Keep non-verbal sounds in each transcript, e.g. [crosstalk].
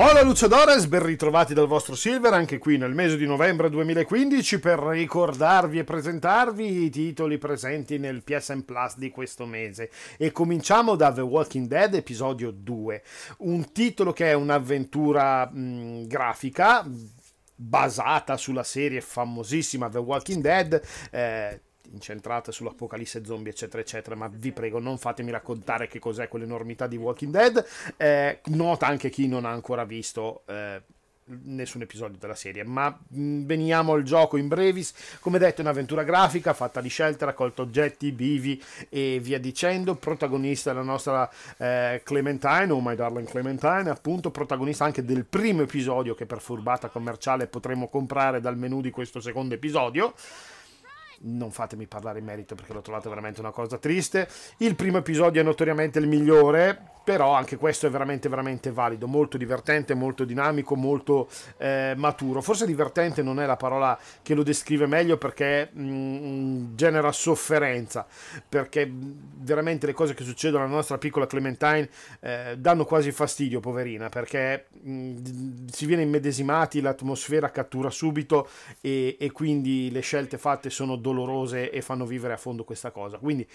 Hola Lucciadores, ben ritrovati dal vostro Silver anche qui nel mese di novembre 2015 per ricordarvi e presentarvi i titoli presenti nel PSN Plus di questo mese e cominciamo da The Walking Dead episodio 2, un titolo che è un'avventura mh, grafica basata sulla serie famosissima The Walking Dead eh, incentrate sull'apocalisse zombie, eccetera, eccetera. Ma vi esatto. prego, non fatemi raccontare che cos'è quell'enormità di Walking Dead. Eh, nota anche chi non ha ancora visto. Eh, nessun episodio della serie. Ma mm, veniamo al gioco in brevis. Come detto, è un'avventura grafica fatta di scelte, raccolta oggetti, bivi e via dicendo. Protagonista è la nostra eh, Clementine, oh my darling Clementine, appunto, protagonista anche del primo episodio che per furbata commerciale potremo comprare dal menu di questo secondo episodio non fatemi parlare in merito perché l'ho trovato veramente una cosa triste. Il primo episodio è notoriamente il migliore, però anche questo è veramente veramente valido, molto divertente, molto dinamico, molto eh, maturo. Forse divertente non è la parola che lo descrive meglio perché mh, mm, genera sofferenza, perché mm, veramente le cose che succedono alla nostra piccola Clementine eh, danno quasi fastidio, poverina, perché mh, mm, si viene immedesimati, l'atmosfera cattura subito e, e quindi le scelte fatte sono dolorose e fanno vivere a fondo questa cosa. Quindi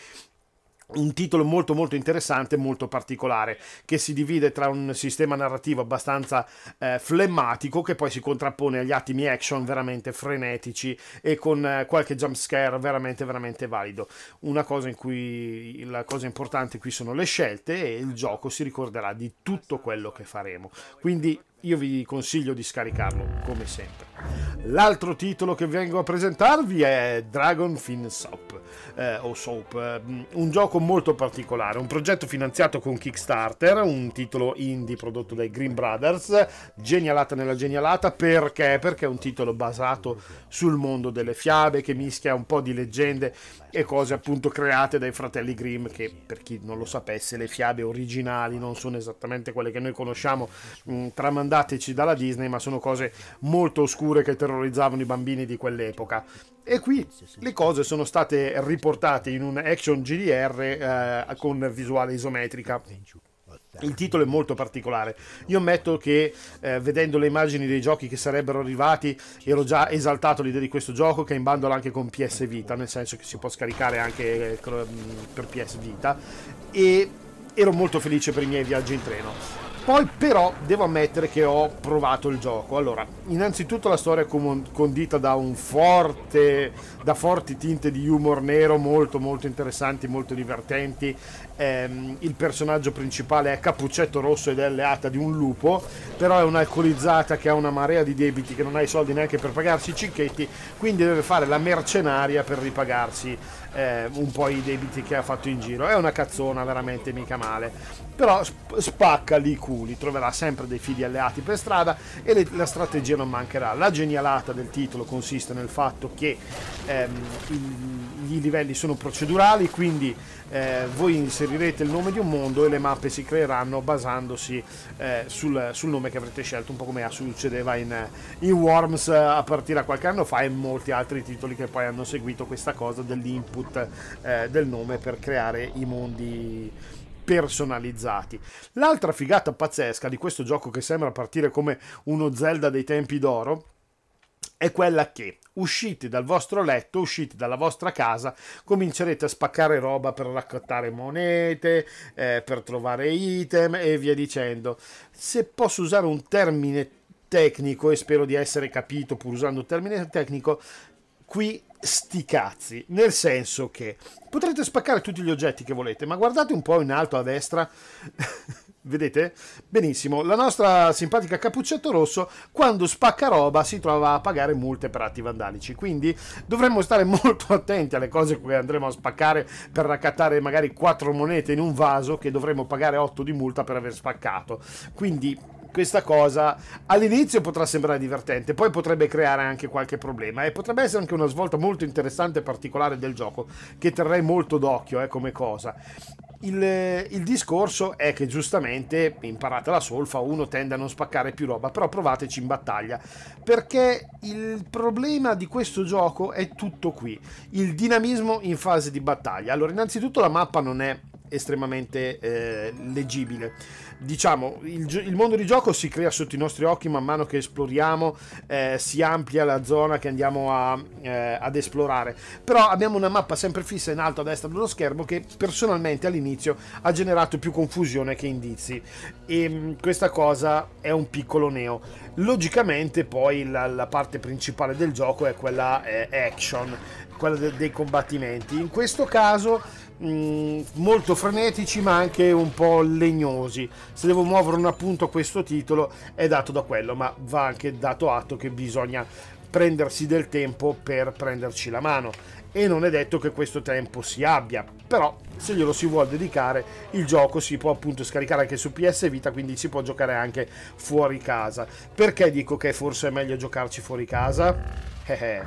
un titolo molto molto interessante molto particolare che si divide tra un sistema narrativo abbastanza eh, flemmatico che poi si contrappone agli attimi action veramente frenetici e con eh, qualche jump scare veramente veramente valido una cosa in cui la cosa importante qui sono le scelte e il gioco si ricorderà di tutto quello che faremo quindi io vi consiglio di scaricarlo come sempre. L'altro titolo che vengo a presentarvi è Dragon Fin Soap, eh, o Soap, eh, un gioco molto particolare, un progetto finanziato con Kickstarter, un titolo indie prodotto dai Green Brothers, genialata nella genialata, perché? Perché è un titolo basato sul mondo delle fiabe che mischia un po' di leggende e cose appunto create dai fratelli Grimm che per chi non lo sapesse le fiabe originali non sono esattamente quelle che noi conosciamo mm, tramandate mandateci dalla Disney, ma sono cose molto oscure che terrorizzavano i bambini di quell'epoca. E qui le cose sono state riportate in un action GDR eh, con visuale isometrica. Il titolo è molto particolare. Io ammetto che eh, vedendo le immagini dei giochi che sarebbero arrivati ero già esaltato l'idea di questo gioco che è in bandolo anche con PS Vita, nel senso che si può scaricare anche eh, per PS Vita e ero molto felice per i miei viaggi in treno. Poi però devo ammettere che ho provato il gioco. Allora, innanzitutto la storia è condita da un forte, da forti tinte di humor nero molto molto interessanti, molto divertenti. Ehm, il personaggio principale è Cappuccetto Rosso ed è alleata di un lupo, però è un'alcolizzata che ha una marea di debiti, che non ha i soldi neanche per pagarsi i cicchetti, quindi deve fare la mercenaria per ripagarsi eh, un po' i debiti che ha fatto in giro. È una cazzona veramente mica male però spacca lì i culi, troverà sempre dei fili alleati per strada e le, la strategia non mancherà. La genialata del titolo consiste nel fatto che ehm, i, i, livelli sono procedurali, quindi eh, voi inserirete il nome di un mondo e le mappe si creeranno basandosi eh, sul, sul, nome che avrete scelto, un po' come succedeva in, in Worms eh, a partire da qualche anno fa e in molti altri titoli che poi hanno seguito questa cosa dell'input eh, del nome per creare i mondi personalizzati. L'altra figata pazzesca di questo gioco che sembra partire come uno Zelda dei tempi d'oro è quella che uscite dal vostro letto, uscite dalla vostra casa, comincerete a spaccare roba per raccattare monete, eh, per trovare item e via dicendo. Se posso usare un termine tecnico e spero di essere capito pur usando un termine tecnico, qui sti cazzi, nel senso che potrete spaccare tutti gli oggetti che volete, ma guardate un po' in alto a destra, [laughs] vedete? Benissimo, la nostra simpatica cappuccetto rosso quando spacca roba si trova a pagare multe per atti vandalici, quindi dovremmo stare [laughs] molto attenti alle cose che andremo a spaccare per raccattare magari quattro monete in un vaso che dovremmo pagare 8 di multa per aver spaccato, quindi questa cosa all'inizio potrà sembrare divertente, poi potrebbe creare anche qualche problema e potrebbe essere anche una svolta molto interessante e particolare del gioco che terrei molto d'occhio eh, come cosa. Il, eh, il, discorso è che giustamente imparate la solfa, uno tende a non spaccare più roba, però provateci in battaglia, perché il problema di questo gioco è tutto qui, il dinamismo in fase di battaglia. Allora, innanzitutto la mappa non è estremamente eh, leggibile. Diciamo, il, il, mondo di gioco si crea sotto i nostri occhi man mano che esploriamo, eh, si amplia la zona che andiamo a, eh, ad esplorare, però abbiamo una mappa sempre fissa in alto a destra dello schermo che personalmente all'inizio ha generato più confusione che indizi e ehm, questa cosa è un piccolo neo. Logicamente poi la, la parte principale del gioco è quella eh, action, quella de dei combattimenti. In questo caso Mm, molto frenetici ma anche un po' legnosi. Se devo muovere un appunto a questo titolo è dato da quello, ma va anche dato atto che bisogna prendersi del tempo per prenderci la mano e non è detto che questo tempo si abbia però se glielo si vuole dedicare il gioco si può appunto scaricare anche su PS Vita quindi si può giocare anche fuori casa perché dico che forse è meglio giocarci fuori casa? Eh, eh.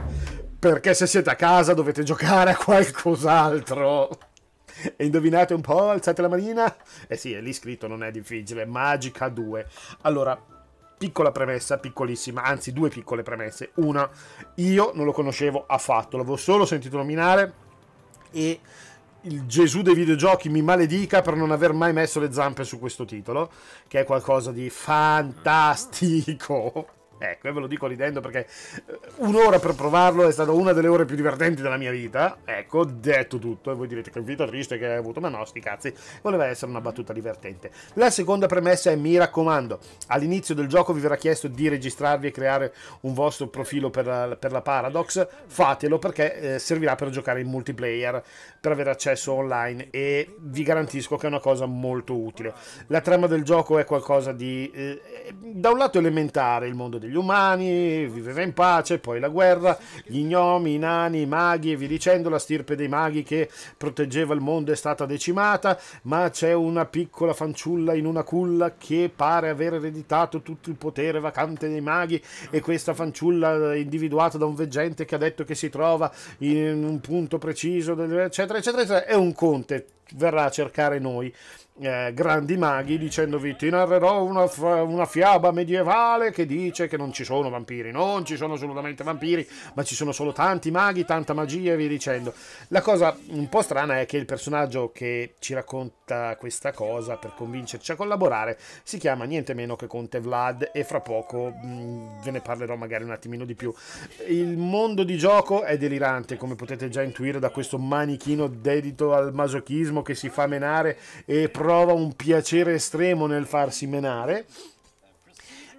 perché se siete a casa dovete giocare a qualcos'altro e indovinate un po', alzate la manina. Eh sì, è lì scritto, non è difficile. Magica 2. Allora, piccola premessa, piccolissima, anzi due piccole premesse. Una, io non lo conoscevo affatto, l'avevo solo sentito nominare e il Gesù dei videogiochi mi maledica per non aver mai messo le zampe su questo titolo, che è qualcosa di fantastico. Ecco, e ve lo dico ridendo perché eh, un'ora per provarlo è stata una delle ore più divertenti della mia vita. Ecco, detto tutto, e voi direte che vita triste che hai avuto, ma no, sti cazzi, voleva essere una battuta divertente. La seconda premessa è, mi raccomando, all'inizio del gioco vi verrà chiesto di registrarvi e creare un vostro profilo per la, per la Paradox, fatelo perché eh, servirà per giocare in multiplayer, per avere accesso online e vi garantisco che è una cosa molto utile. La trama del gioco è qualcosa di, eh, eh da un lato elementare il mondo di degli umani, viveva in pace, poi la guerra, gli gnomi, i nani, i maghi e via dicendo, la stirpe dei maghi che proteggeva il mondo è stata decimata, ma c'è una piccola fanciulla in una culla che pare aver ereditato tutto il potere vacante dei maghi e questa fanciulla è individuata da un veggente che ha detto che si trova in un punto preciso, eccetera, eccetera, eccetera. è un conte verrà a cercare noi eh, grandi maghi dicendovi ti narrerò una, una, fiaba medievale che dice che non ci sono vampiri, non ci sono assolutamente vampiri, ma ci sono solo tanti maghi, tanta magia e via dicendo. La cosa un po' strana è che il personaggio che ci racconta questa cosa per convincerci a collaborare si chiama niente meno che Conte Vlad e fra poco mh, mm, ve ne parlerò magari un attimino di più. Il mondo di gioco è delirante come potete già intuire da questo manichino dedito al masochismo entusiasmo che si fa menare e prova un piacere estremo nel farsi menare.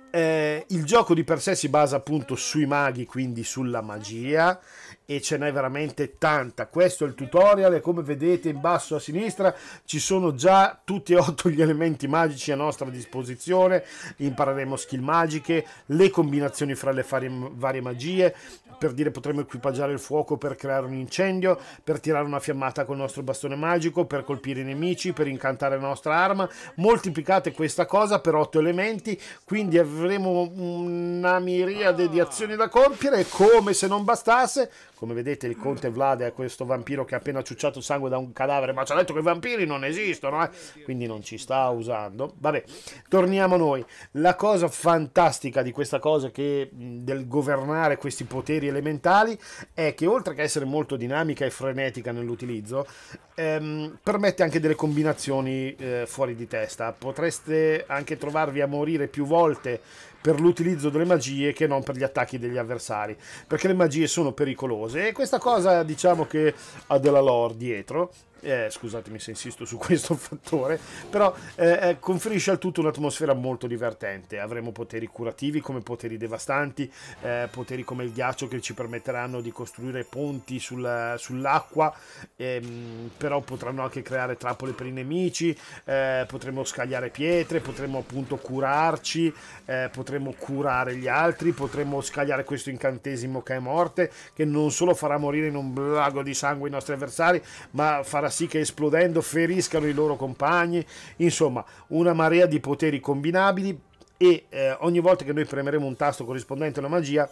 Eh, il gioco di per sé si basa appunto sui maghi, quindi sulla magia, e ce n'è veramente tanta. Questo è il tutorial e come vedete in basso a sinistra ci sono già tutti e otto gli elementi magici a nostra disposizione, impareremo skill magiche, le combinazioni fra le varie magie, per dire potremo equipaggiare il fuoco per creare un incendio, per tirare una fiammata col nostro bastone magico, per colpire i nemici, per incantare la nostra arma, moltiplicate questa cosa per otto elementi, quindi avremo una miriade di azioni da compiere e come se non bastasse come vedete, il conte Vlad è questo vampiro che ha appena ciucciato sangue da un cadavere, ma ci ha detto che i vampiri non esistono, eh? quindi non ci sta usando. Vabbè, torniamo noi. La cosa fantastica di questa cosa che, del governare questi poteri elementali è che oltre che essere molto dinamica e frenetica nell'utilizzo, ehm, permette anche delle combinazioni eh, fuori di testa. Potreste anche trovarvi a morire più volte per l'utilizzo delle magie che non per gli attacchi degli avversari, perché le magie sono pericolose e questa cosa diciamo che ha della lore dietro eh, scusatemi se insisto su [laughs] questo fattore, però eh, eh, conferisce al tutto un'atmosfera molto divertente. Avremo poteri curativi come poteri devastanti, eh, poteri come il ghiaccio che ci permetteranno di costruire ponti sul, sull'acqua, ehm, però potranno anche creare trappole per i nemici, eh, potremo scagliare pietre, potremo appunto curarci, eh, potremo curare gli altri, potremo scagliare questo incantesimo che è morte, che non solo farà morire in un blago di sangue i nostri avversari, ma farà farà sì che esplodendo feriscano i loro compagni, insomma una marea di poteri combinabili e eh, ogni volta che noi premeremo un tasto corrispondente alla magia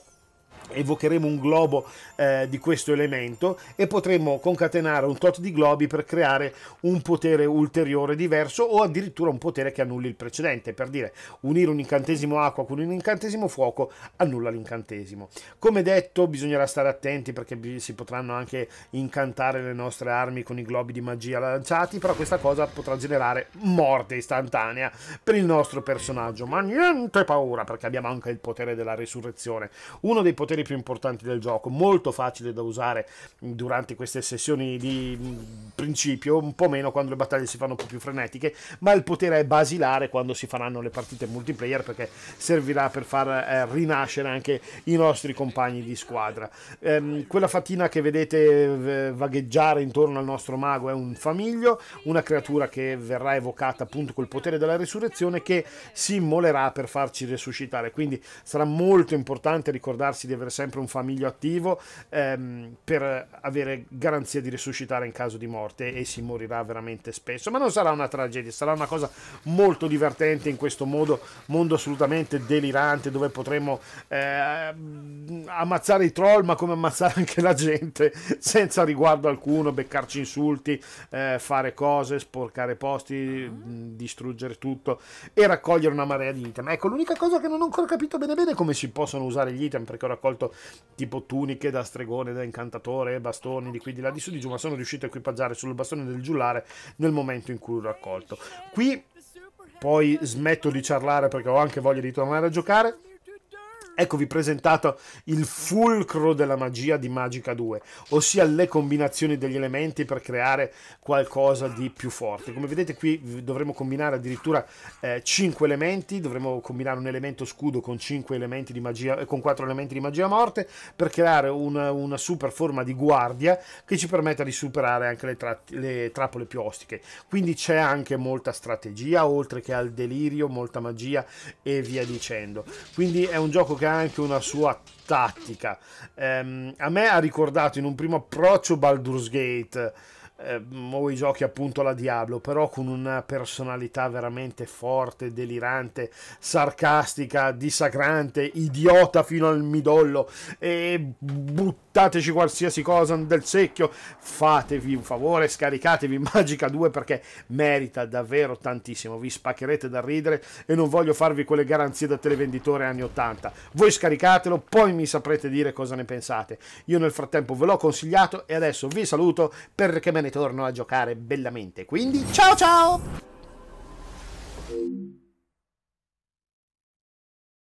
evocheremo un globo eh, di questo elemento e potremo concatenare un tot di globi per creare un potere ulteriore diverso o addirittura un potere che annulli il precedente per dire unire un incantesimo acqua con un incantesimo fuoco annulla l'incantesimo come detto bisognerà stare attenti perché si potranno anche incantare le nostre armi con i globi di magia lanciati però questa cosa potrà generare morte istantanea per il nostro personaggio ma niente paura perché abbiamo anche il potere della risurrezione uno dei poteri poteri più importanti del gioco, molto facile da usare durante queste sessioni di principio, un po' meno quando le battaglie si fanno un po' più frenetiche, ma il potere è basilare quando si faranno le partite multiplayer perché servirà per far eh, rinascere anche i nostri compagni di squadra. Ehm, quella fatina che vedete vagheggiare intorno al nostro mago è un famiglio, una creatura che verrà evocata appunto col potere della risurrezione che si immolerà per farci resuscitare, quindi sarà molto importante ricordarsi di aver avere sempre un famiglio attivo ehm, per avere garanzia di risuscitare in caso di morte e si morirà veramente spesso. Ma non sarà una tragedia, sarà una cosa molto divertente in questo modo, mondo assolutamente delirante dove potremo eh, ammazzare i troll ma come ammazzare anche la gente [laughs] senza riguardo alcuno, beccarci insulti, eh, fare cose, sporcare posti, ah. distruggere tutto e raccogliere una marea di item. Ecco, l'unica cosa che non ho ancora capito bene bene è come si possono usare gli item perché ho raccolto molto, tipo tuniche da stregone, da incantatore, bastoni di qui, di là, di su, di giù, ma sono riuscito a equipaggiare sul bastone del giullare nel momento in cui l'ho raccolto. Qui poi smetto di ciarlare perché ho anche voglia di tornare a giocare. Eccovi presentato il fulcro della magia di Magica 2, ossia le combinazioni degli elementi per creare qualcosa di più forte. Come vedete qui dovremo combinare addirittura eh, 5 elementi, dovremo combinare un elemento scudo con 5 elementi di magia, eh, con 4 elementi di magia morte per creare una, una, super forma di guardia che ci permetta di superare anche le, tra le trappole più ostiche. Quindi c'è anche molta strategia, oltre che al delirio, molta magia e via dicendo. Quindi è un gioco che significa anche una sua tattica. Um, a me ha ricordato in un primo approccio Baldur's Gate eh, o i giochi appunto alla Diablo, però con una personalità veramente forte, delirante, sarcastica, dissacrante, idiota fino al midollo e buttateci qualsiasi cosa del secchio, fatevi un favore, scaricatevi Magica 2 perché merita davvero tantissimo, vi spaccherete da ridere e non voglio farvi quelle garanzie da televenditore anni 80. Voi scaricatelo, poi mi saprete dire cosa ne pensate. Io nel frattempo ve l'ho consigliato e adesso vi saluto perché me ne ne torno a giocare bellamente. Quindi ciao ciao!